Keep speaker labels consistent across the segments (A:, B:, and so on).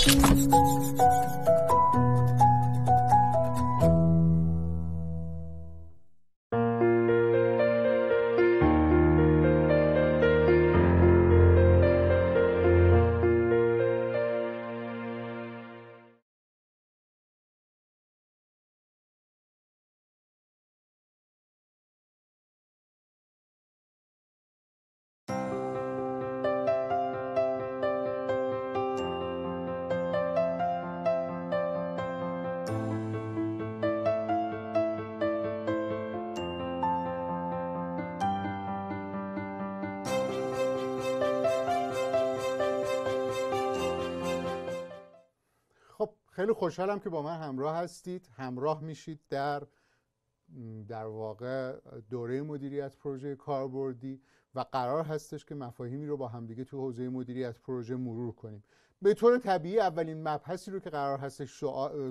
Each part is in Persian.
A: Thank you. خیلی خوشحالم که با من همراه هستید همراه میشید در در واقع دوره مدیریت پروژه کاربردی و قرار هستش که مفاهیمی رو با همدیگه تو حوزه مدیریت پروژه مرور کنیم به طور طبیعی اولین مبحثی رو که قرار هستش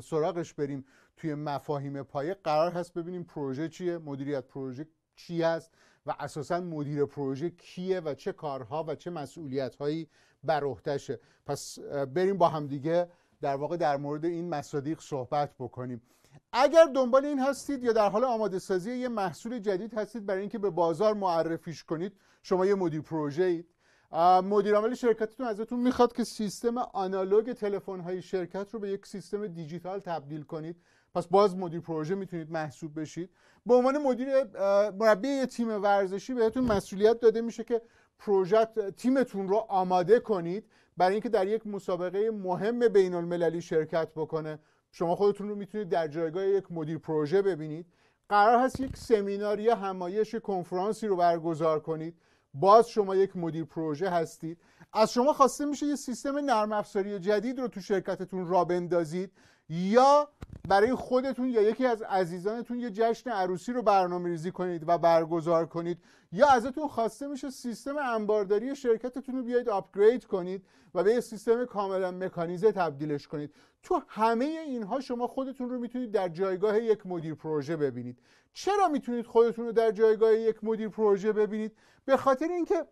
A: سراغش بریم توی مفاهیم پایه قرار هست ببینیم پروژه چیه مدیریت پروژه چی هست و اساسا مدیر پروژه کیه و چه کارها و چه مسئولیت هایی بر پس بریم با همدیگه در واقع در مورد این مصادیق صحبت بکنیم اگر دنبال این هستید یا در حال آماده سازی یه محصول جدید هستید برای اینکه به بازار معرفیش کنید شما یه مدیر پروژه اید مدیر عامل شرکتتون ازتون میخواد که سیستم آنالوگ تلفن های شرکت رو به یک سیستم دیجیتال تبدیل کنید پس باز مدیر پروژه میتونید محسوب بشید به عنوان مدیر مربی یه تیم ورزشی بهتون مسئولیت داده میشه که پروژه تیمتون رو آماده کنید برای اینکه در یک مسابقه مهم بین المللی شرکت بکنه شما خودتون رو میتونید در جایگاه یک مدیر پروژه ببینید قرار هست یک سمینار یا همایش کنفرانسی رو برگزار کنید باز شما یک مدیر پروژه هستید از شما خواسته میشه یه سیستم نرم افزاری جدید رو تو شرکتتون را بندازید یا برای خودتون یا یکی از عزیزانتون یه جشن عروسی رو برنامه ریزی کنید و برگزار کنید یا ازتون خواسته میشه سیستم انبارداری شرکتتون رو بیاید آپگرید کنید و به یه سیستم کاملا مکانیزه تبدیلش کنید تو همه اینها شما خودتون رو میتونید در جایگاه یک مدیر پروژه ببینید چرا میتونید خودتون رو در جایگاه یک مدیر پروژه ببینید به خاطر اینکه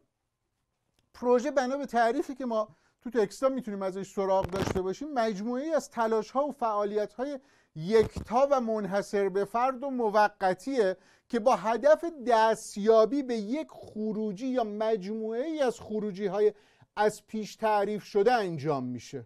A: پروژه بنا به تعریفی که ما تو تکستا میتونیم ازش سراغ داشته باشیم مجموعه از تلاش ها و فعالیت های یکتا و منحصر به فرد و موقتیه که با هدف دستیابی به یک خروجی یا مجموعه ای از خروجی های از پیش تعریف شده انجام میشه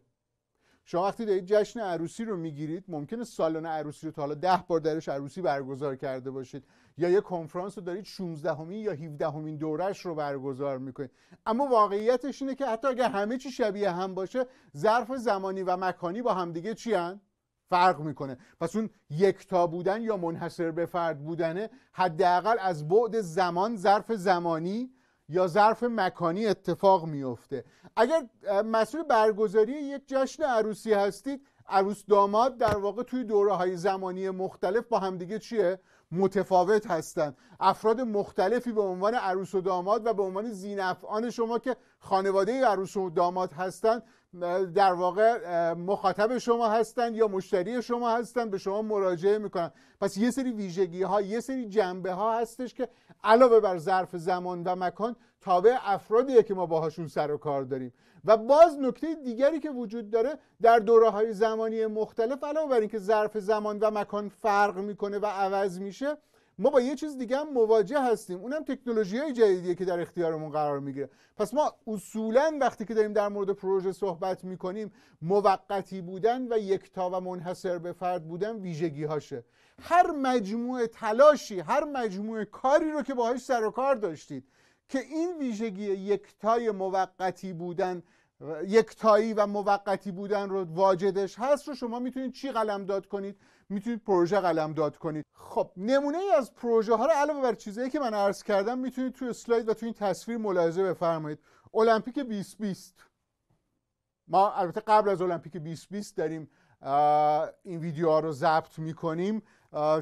A: شما وقتی دارید جشن عروسی رو میگیرید ممکنه سالن عروسی رو تا حالا ده بار درش عروسی برگزار کرده باشید یا یه کنفرانس رو دارید 16 همین یا 17 همین دورش رو برگزار میکنید اما واقعیتش اینه که حتی اگر همه چی شبیه هم باشه ظرف زمانی و مکانی با همدیگه چی هن؟ فرق میکنه پس اون یکتا بودن یا منحصر به فرد بودنه حداقل از بعد زمان ظرف زمانی یا ظرف مکانی اتفاق میفته اگر مسئول برگزاری یک جشن عروسی هستید عروس داماد در واقع توی دوره های زمانی مختلف با همدیگه چیه متفاوت هستند افراد مختلفی به عنوان عروس و داماد و به عنوان زینفعان شما که خانواده عروس و داماد هستند در واقع مخاطب شما هستند یا مشتری شما هستند به شما مراجعه میکنن پس یه سری ویژگی ها یه سری جنبه ها هستش که علاوه بر ظرف زمان و مکان تابع افرادیه که ما باهاشون سر و کار داریم و باز نکته دیگری که وجود داره در دوره های زمانی مختلف علاوه بر اینکه ظرف زمان و مکان فرق میکنه و عوض میشه ما با یه چیز دیگه هم مواجه هستیم اونم تکنولوژی های جدیدیه که در اختیارمون قرار میگیره پس ما اصولا وقتی که داریم در مورد پروژه صحبت میکنیم موقتی بودن و یکتا و منحصر به فرد بودن ویژگی هاشه هر مجموعه تلاشی هر مجموعه کاری رو که باهاش سر و کار داشتید که این ویژگی یکتای موقتی بودن یکتایی و موقتی بودن رو واجدش هست رو شما میتونید چی قلمداد کنید میتونید پروژه قلم داد کنید خب نمونه ای از پروژه ها رو علاوه بر چیزهایی که من عرض کردم میتونید توی اسلاید و توی این تصویر ملاحظه بفرمایید المپیک 2020 ما البته قبل از المپیک 2020 داریم این ویدیوها رو ضبط میکنیم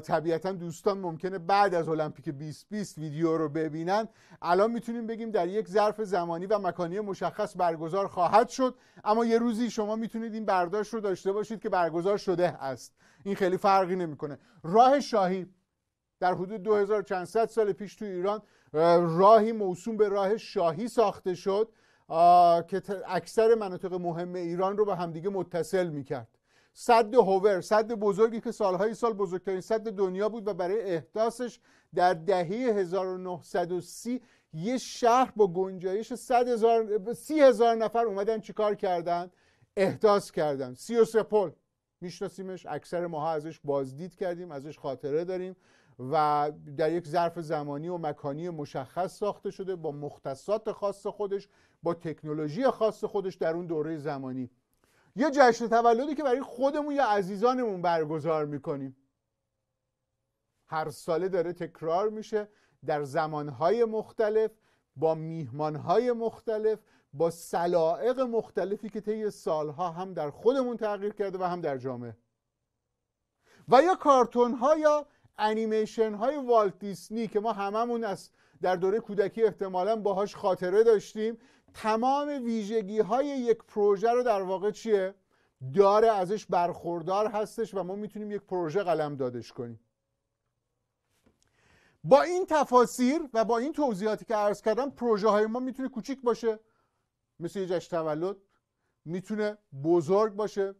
A: طبیعتا دوستان ممکنه بعد از المپیک 2020 ویدیو رو ببینن الان میتونیم بگیم در یک ظرف زمانی و مکانی مشخص برگزار خواهد شد اما یه روزی شما میتونید این برداشت رو داشته باشید که برگزار شده است این خیلی فرقی نمیکنه راه شاهی در حدود 2000 سال پیش تو ایران راهی موسوم به راه شاهی ساخته شد که اکثر مناطق مهم ایران رو به همدیگه متصل میکرد صد هوور صد بزرگی که سالهای سال بزرگترین صد دنیا بود و برای احداثش در دهه 1930 یه شهر با گنجایش صد هزار، نفر اومدن چیکار کردن احداث کردن سی و سپل میشناسیمش اکثر ماها ازش بازدید کردیم ازش خاطره داریم و در یک ظرف زمانی و مکانی مشخص ساخته شده با مختصات خاص خودش با تکنولوژی خاص خودش در اون دوره زمانی یا جشن تولدی که برای خودمون یا عزیزانمون برگزار میکنیم هر ساله داره تکرار میشه در زمانهای مختلف با میهمانهای مختلف با سلائق مختلفی که طی سالها هم در خودمون تغییر کرده و هم در جامعه و یا کارتون ها یا انیمیشن های والت دیسنی که ما هممون از در دوره کودکی احتمالا باهاش خاطره داشتیم تمام ویژگی های یک پروژه رو در واقع چیه داره ازش برخوردار هستش و ما میتونیم یک پروژه قلم دادش کنیم با این تفاسیر و با این توضیحاتی که عرض کردم پروژه های ما میتونه کوچیک باشه مثل یه جشن تولد میتونه بزرگ باشه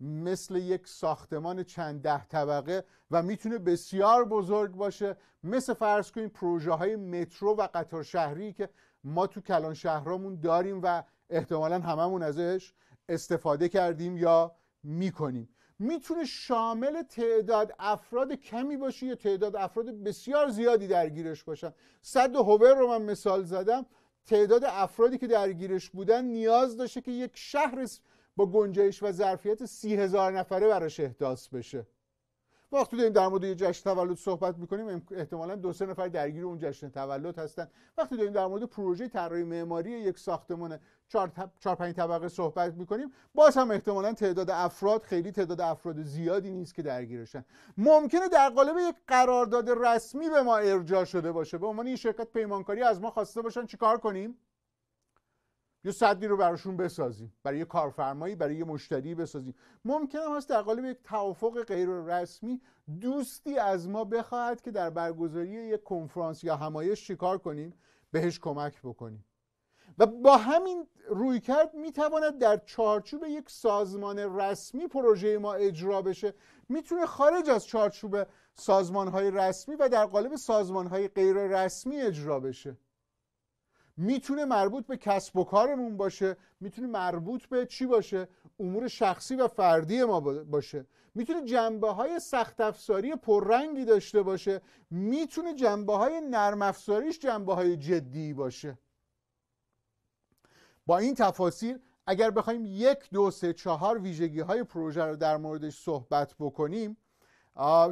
A: مثل یک ساختمان چند ده طبقه و میتونه بسیار بزرگ باشه مثل فرض کنید پروژه های مترو و قطار شهری که ما تو کلان شهرامون داریم و احتمالا هممون ازش استفاده کردیم یا میکنیم میتونه شامل تعداد افراد کمی باشه یا تعداد افراد بسیار زیادی درگیرش باشن صد هوور رو من مثال زدم تعداد افرادی که درگیرش بودن نیاز داشته که یک شهر با گنجایش و ظرفیت سی هزار نفره براش احداث بشه وقتی داریم در مورد یه جشن تولد صحبت میکنیم احتمالا دو سه نفر درگیر اون جشن تولد هستن وقتی داریم در مورد پروژه طراحی معماری یک ساختمان چهار, طبقه صحبت میکنیم باز هم احتمالا تعداد افراد خیلی تعداد افراد زیادی نیست که درگیرشن ممکنه در قالب یک قرارداد رسمی به ما ارجاع شده باشه به عنوان این شرکت پیمانکاری از ما خواسته باشن چیکار کنیم یه صدی رو براشون بسازیم برای یه کارفرمایی برای یه مشتری بسازیم ممکن هم هست در قالب یک توافق غیر رسمی دوستی از ما بخواهد که در برگزاری یک کنفرانس یا همایش چیکار کنیم بهش کمک بکنیم و با همین رویکرد میتواند در چارچوب یک سازمان رسمی پروژه ما اجرا بشه میتونه خارج از چارچوب سازمان های رسمی و در قالب سازمان های غیر رسمی اجرا بشه میتونه مربوط به کسب و کارمون باشه میتونه مربوط به چی باشه امور شخصی و فردی ما باشه میتونه جنبه های سخت افزاری پررنگی داشته باشه میتونه جنبه های نرم افزاریش جنبه های جدی باشه با این تفاصیل اگر بخوایم یک دو سه چهار ویژگی های پروژه رو در موردش صحبت بکنیم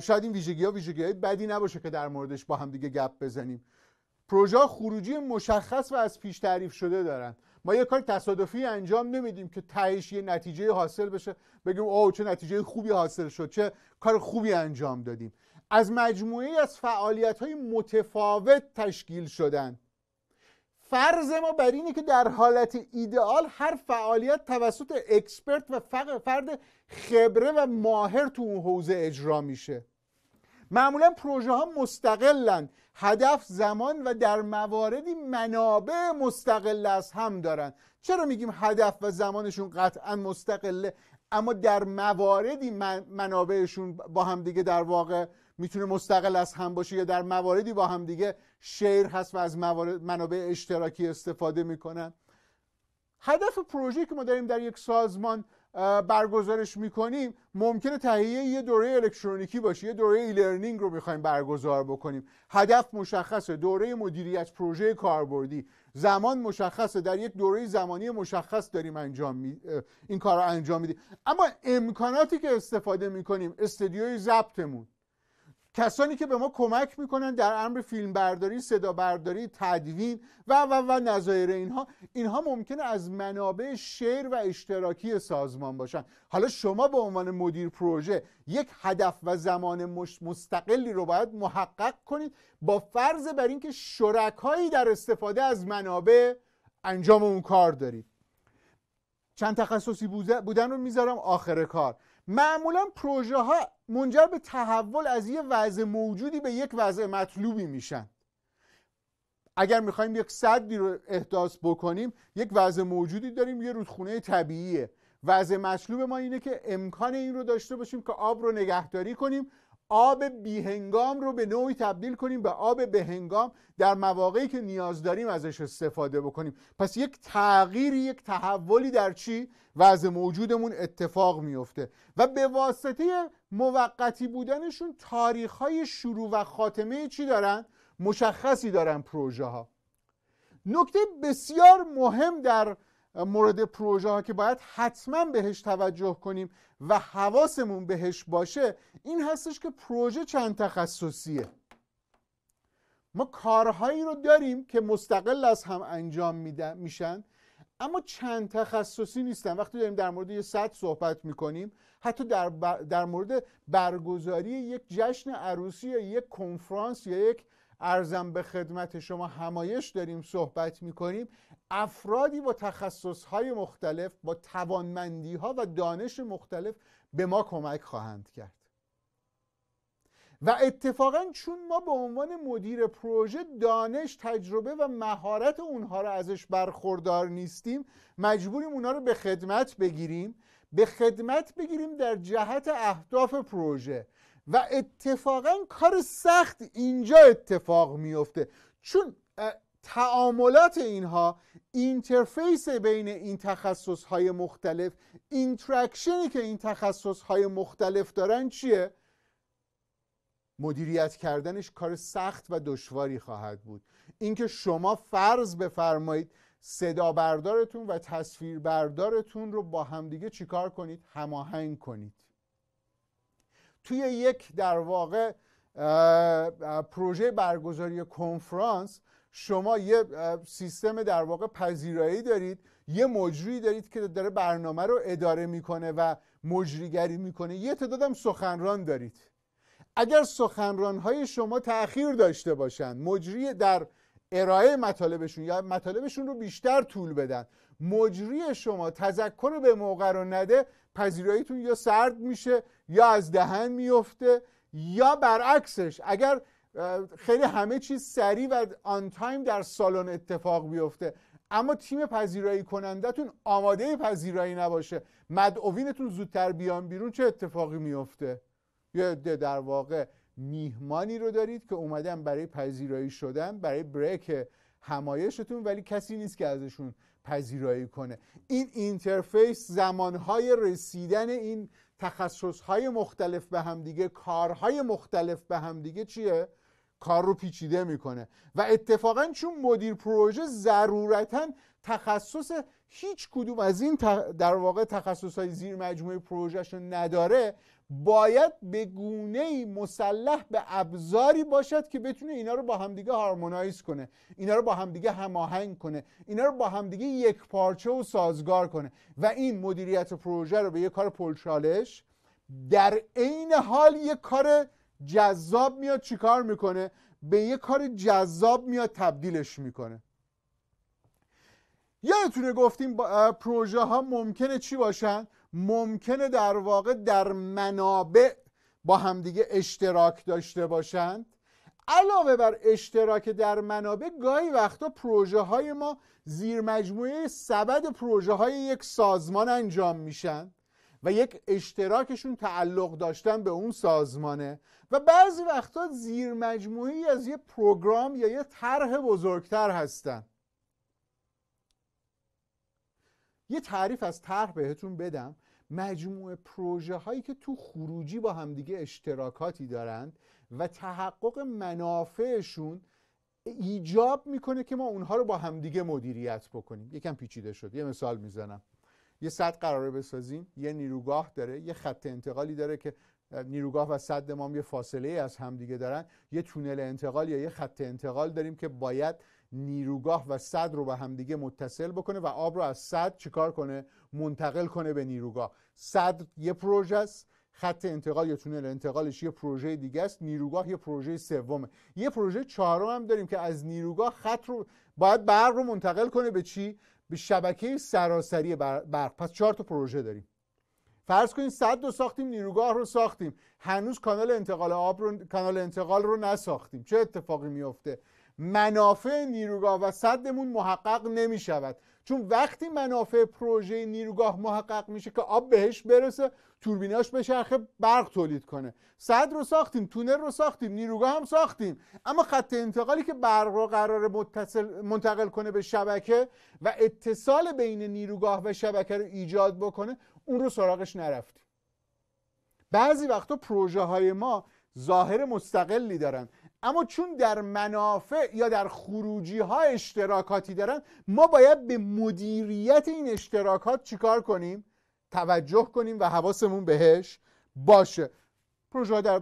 A: شاید این ویژگی ها ویژگی های بدی نباشه که در موردش با هم دیگه گپ بزنیم پروژه خروجی مشخص و از پیش تعریف شده دارن ما یه کار تصادفی انجام نمیدیم که تهش یه نتیجه حاصل بشه بگیم اوه چه نتیجه خوبی حاصل شد چه کار خوبی انجام دادیم از مجموعه از فعالیت های متفاوت تشکیل شدن فرض ما بر اینه که در حالت ایدئال هر فعالیت توسط اکسپرت و فرد خبره و ماهر تو اون حوزه اجرا میشه معمولا پروژه ها مستقلند، هدف زمان و در مواردی منابع مستقل از هم دارن چرا میگیم هدف و زمانشون قطعا مستقله اما در مواردی منابعشون با هم دیگه در واقع میتونه مستقل از هم باشه یا در مواردی با هم دیگه شیر هست و از موارد منابع اشتراکی استفاده میکنن هدف پروژه که ما داریم در یک سازمان برگزارش میکنیم ممکنه تهیه یه دوره الکترونیکی باشه یه دوره ای رو میخوایم برگزار بکنیم هدف مشخصه دوره مدیریت پروژه کاربردی زمان مشخصه در یک دوره زمانی مشخص داریم انجام این کار رو انجام میدیم اما امکاناتی که استفاده میکنیم استدیوی ضبطمون کسانی که به ما کمک میکنن در امر فیلم برداری صدا برداری تدوین و و و نظایر اینها اینها ممکنه از منابع شعر و اشتراکی سازمان باشن حالا شما به عنوان مدیر پروژه یک هدف و زمان مستقلی رو باید محقق کنید با فرض بر اینکه شرکایی در استفاده از منابع انجام اون کار دارید چند تخصصی بودن رو میذارم آخر کار معمولا پروژه ها منجر به تحول از یه وضع موجودی به یک وضع مطلوبی میشن اگر میخوایم یک صدی رو احداث بکنیم یک وضع موجودی داریم یه رودخونه طبیعیه وضع مطلوب ما اینه که امکان این رو داشته باشیم که آب رو نگهداری کنیم آب بیهنگام رو به نوعی تبدیل کنیم به آب بهنگام در مواقعی که نیاز داریم ازش استفاده بکنیم پس یک تغییری یک تحولی در چی وضع موجودمون اتفاق میفته و به واسطه موقتی بودنشون های شروع و خاتمه چی دارن مشخصی دارن پروژه ها نکته بسیار مهم در مورد پروژه ها که باید حتما بهش توجه کنیم و حواسمون بهش باشه این هستش که پروژه چند تخصصیه ما کارهایی رو داریم که مستقل از هم انجام میشن اما چند تخصصی نیستن وقتی داریم در مورد یه صد صحبت میکنیم حتی در, در مورد برگزاری یک جشن عروسی یا یک کنفرانس یا یک ارزم به خدمت شما همایش داریم صحبت میکنیم افرادی با تخصصهای مختلف با ها و دانش مختلف به ما کمک خواهند کرد و اتفاقا چون ما به عنوان مدیر پروژه دانش تجربه و مهارت اونها رو ازش برخوردار نیستیم مجبوریم اونها رو به خدمت بگیریم به خدمت بگیریم در جهت اهداف پروژه و اتفاقا کار سخت اینجا اتفاق میفته چون تعاملات اینها اینترفیس بین این تخصص های مختلف اینترکشنی که این تخصص های مختلف دارن چیه مدیریت کردنش کار سخت و دشواری خواهد بود اینکه شما فرض بفرمایید صدا بردارتون و تصویر بردارتون رو با همدیگه چیکار کنید هماهنگ کنید توی یک در واقع پروژه برگزاری کنفرانس شما یه سیستم در واقع پذیرایی دارید یه مجری دارید که داره برنامه رو اداره میکنه و مجریگری میکنه یه تعدادم سخنران دارید اگر سخنران های شما تاخیر داشته باشند مجری در ارائه مطالبشون یا مطالبشون رو بیشتر طول بدن مجری شما تذکر به موقع رو نده پذیراییتون یا سرد میشه یا از دهن میفته یا برعکسش اگر خیلی همه چیز سریع و آن تایم در سالن اتفاق بیفته اما تیم پذیرایی کنندتون آماده پذیرایی نباشه مدعوینتون زودتر بیان بیرون چه اتفاقی میفته یا در واقع میهمانی رو دارید که اومدن برای پذیرایی شدن برای بریک همایشتون ولی کسی نیست که ازشون پذیرایی کنه این اینترفیس زمانهای رسیدن این تخصصهای مختلف به همدیگه کارهای مختلف به همدیگه چیه؟ کار رو پیچیده میکنه و اتفاقا چون مدیر پروژه ضرورتا تخصص هیچ کدوم از این در واقع تخصص های زیر مجموعه پروژهش رو نداره باید به گونه ای مسلح به ابزاری باشد که بتونه اینا رو با همدیگه هارمونایز کنه اینا رو با همدیگه هماهنگ کنه اینا رو با همدیگه یک پارچه و سازگار کنه و این مدیریت پروژه رو به یه کار پلچالش در عین حال یه کار جذاب میاد چیکار میکنه به یه کار جذاب میاد تبدیلش میکنه یادتونه گفتیم پروژه ها ممکنه چی باشن ممکنه در واقع در منابع با همدیگه اشتراک داشته باشند علاوه بر اشتراک در منابع گاهی وقتا پروژه های ما زیر مجموعه سبد پروژه های یک سازمان انجام میشن و یک اشتراکشون تعلق داشتن به اون سازمانه و بعضی وقتا زیر از یه پروگرام یا یه طرح بزرگتر هستن یه تعریف از طرح بهتون بدم مجموعه پروژه هایی که تو خروجی با همدیگه اشتراکاتی دارند و تحقق منافعشون ایجاب میکنه که ما اونها رو با همدیگه مدیریت بکنیم یکم پیچیده شد یه مثال میزنم یه صد قراره بسازیم یه نیروگاه داره یه خط انتقالی داره که نیروگاه و صد ما یه فاصله ای از همدیگه دارن یه تونل انتقال یا یه خط انتقال داریم که باید نیروگاه و صد رو به همدیگه متصل بکنه و آب رو از صد چیکار کنه منتقل کنه به نیروگاه صد یه پروژه است خط انتقال یا تونل انتقالش یه پروژه دیگه است نیروگاه یه پروژه سومه یه پروژه چهارم هم داریم که از نیروگاه خط رو باید برق رو منتقل کنه به چی به شبکه سراسری برق پس چهار تا پروژه داریم فرض کنیم صد رو ساختیم نیروگاه رو ساختیم هنوز کانال انتقال آب رو کانال انتقال رو نساختیم چه اتفاقی میفته منافع نیروگاه و صدمون محقق نمی شود چون وقتی منافع پروژه نیروگاه محقق میشه که آب بهش برسه توربیناش به شرخ برق تولید کنه صد رو ساختیم تونل رو ساختیم نیروگاه هم ساختیم اما خط انتقالی که برق رو قرار متصل منتقل کنه به شبکه و اتصال بین نیروگاه و شبکه رو ایجاد بکنه اون رو سراغش نرفتیم بعضی وقتا پروژه های ما ظاهر مستقلی دارن اما چون در منافع یا در خروجی ها اشتراکاتی دارن ما باید به مدیریت این اشتراکات چیکار کنیم توجه کنیم و حواسمون بهش باشه پروژه در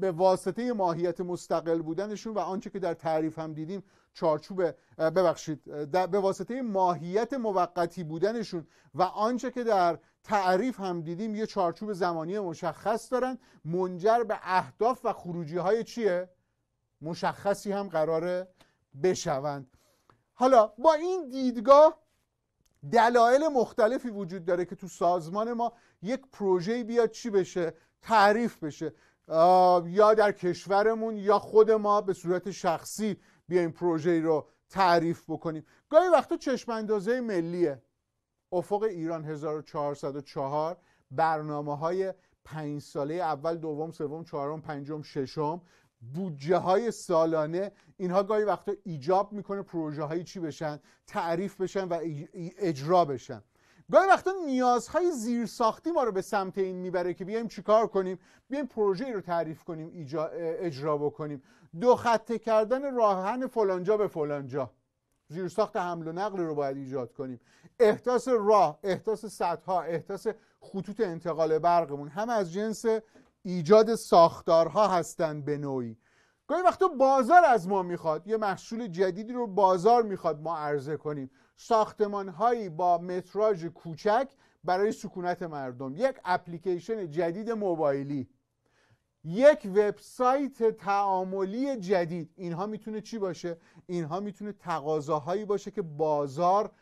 A: به واسطه ماهیت مستقل بودنشون و آنچه که در تعریف هم دیدیم چارچوب ببخشید به واسطه ماهیت موقتی بودنشون و آنچه که در تعریف هم دیدیم یه چارچوب زمانی مشخص دارن منجر به اهداف و خروجی های چیه مشخصی هم قراره بشوند حالا با این دیدگاه دلایل مختلفی وجود داره که تو سازمان ما یک پروژه بیاد چی بشه تعریف بشه یا در کشورمون یا خود ما به صورت شخصی بیایم پروژه رو تعریف بکنیم گاهی وقتا چشم اندازه ملیه افق ایران 1404 برنامه های پنج ساله اول دوم سوم چهارم پنجم ششم بودجه های سالانه اینها گاهی وقتا ایجاب میکنه پروژه هایی چی بشن تعریف بشن و اجرا بشن گاهی وقتا نیازهای زیرساختی ما رو به سمت این میبره که بیایم چیکار کنیم بیایم پروژه رو تعریف کنیم اجرا بکنیم دو خطه کردن راهن فلانجا به فلانجا زیرساخت حمل و نقل رو باید ایجاد کنیم احداث راه احداث ها، احداث خطوط انتقال برقمون هم از جنس ایجاد ساختارها هستند به نوعی گاهی وقتا بازار از ما میخواد یه محصول جدیدی رو بازار میخواد ما عرضه کنیم ساختمان هایی با متراژ کوچک برای سکونت مردم یک اپلیکیشن جدید موبایلی یک وبسایت تعاملی جدید اینها میتونه چی باشه اینها میتونه تقاضاهایی باشه که بازار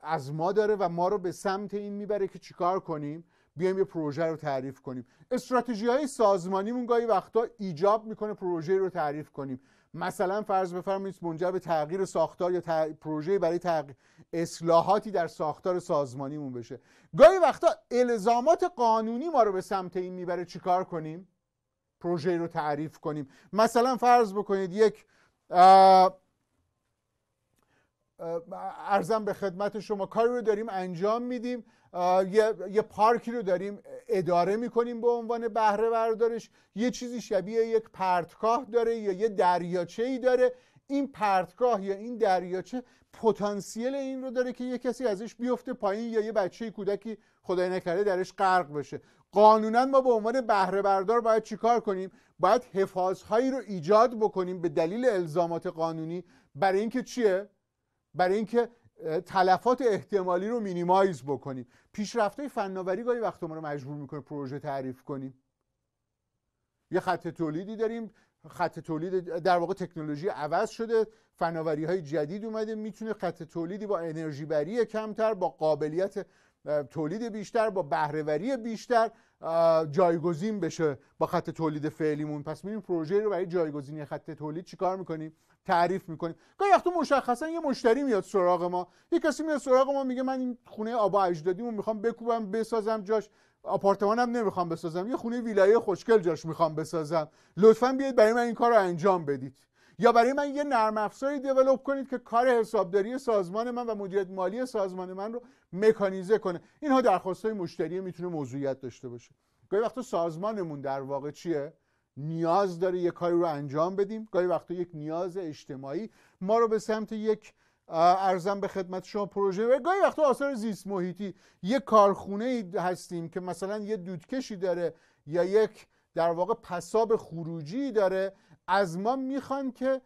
A: از ما داره و ما رو به سمت این میبره که چیکار کنیم بیایم یه پروژه رو تعریف کنیم استراتژی های سازمانیمون گاهی وقتا ایجاب میکنه پروژه رو تعریف کنیم مثلا فرض بفرمایید منجر به تغییر ساختار یا تغ... پروژه برای تغ... اصلاحاتی در ساختار سازمانیمون بشه گاهی وقتا الزامات قانونی ما رو به سمت این میبره چیکار کنیم پروژه رو تعریف کنیم مثلا فرض بکنید یک ارزم به خدمت شما کاری رو داریم انجام میدیم یه،, یه پارکی رو داریم اداره میکنیم به عنوان بهره بردارش یه چیزی شبیه یک پرتگاه داره یا یه دریاچه ای داره این پرتگاه یا این دریاچه پتانسیل این رو داره که یه کسی ازش بیفته پایین یا یه بچه کودکی خدای نکرده درش غرق بشه قانونا ما به عنوان بهره بردار باید چیکار کنیم باید حفاظ رو ایجاد بکنیم به دلیل الزامات قانونی برای اینکه چیه برای اینکه تلفات احتمالی رو مینیمایز بکنیم پیشرفت‌های فناوری گاهی وقت ما رو مجبور میکنه پروژه تعریف کنیم یه خط تولیدی داریم خط تولید در واقع تکنولوژی عوض شده فناوری های جدید اومده میتونه خط تولیدی با انرژی بری کمتر با قابلیت تولید بیشتر با بهرهوری بیشتر جایگزین بشه با خط تولید فعلیمون پس میریم پروژه رو برای جایگزینی خط تولید چیکار میکنیم تعریف میکنیم گاهی وقتا مشخصا یه مشتری میاد سراغ ما یه کسی میاد سراغ ما میگه من این خونه آبا اجدادیمو میخوام بکوبم بسازم جاش آپارتمانم نمیخوام بسازم یه خونه ویلایی خوشگل جاش میخوام بسازم لطفا بیاید برای من این کار رو انجام بدید یا برای من یه نرم افزاری دیولپ کنید که کار حسابداری سازمان من و مدیریت مالی سازمان من رو مکانیزه کنه اینها درخواست های مشتری میتونه موضوعیت داشته باشه گاهی وقتا سازمانمون در واقع چیه نیاز داره یه کاری رو انجام بدیم گاهی وقتا یک نیاز اجتماعی ما رو به سمت یک ارزم به خدمت شما پروژه و گاهی وقتا آثار زیست محیطی یه کارخونه هستیم که مثلا یه دودکشی داره یا یک در واقع پساب خروجی داره از ما میخوان که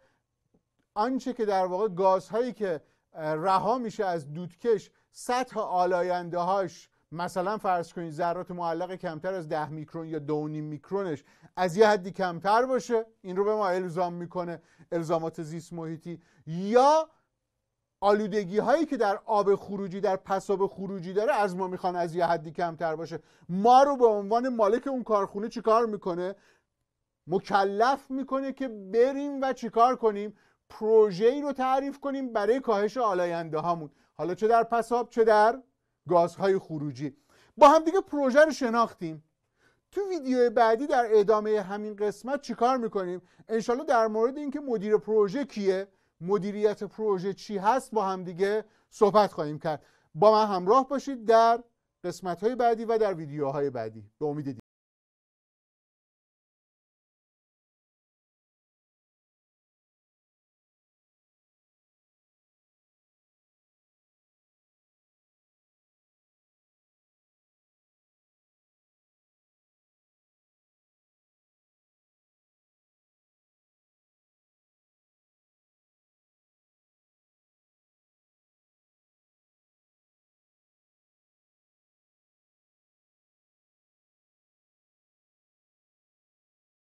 A: آنچه که در واقع گازهایی که رها میشه از دودکش سطح آلاینده هاش مثلا فرض کنید ذرات معلق کمتر از ده میکرون یا 2.5 میکرونش از یه حدی کمتر باشه این رو به ما الزام میکنه الزامات زیست محیطی یا آلودگی هایی که در آب خروجی در پساب خروجی داره از ما میخوان از یه حدی کمتر باشه ما رو به عنوان مالک اون کارخونه چیکار میکنه مکلف میکنه که بریم و چیکار کنیم پروژه ای رو تعریف کنیم برای کاهش آلاینده هامون حالا چه در پساب چه در گازهای خروجی با هم دیگه پروژه رو شناختیم تو ویدیو بعدی در ادامه همین قسمت چیکار میکنیم انشالله در مورد اینکه مدیر پروژه کیه مدیریت پروژه چی هست با هم دیگه صحبت خواهیم کرد با من همراه باشید در قسمت های بعدی و در ویدیوهای بعدی به امید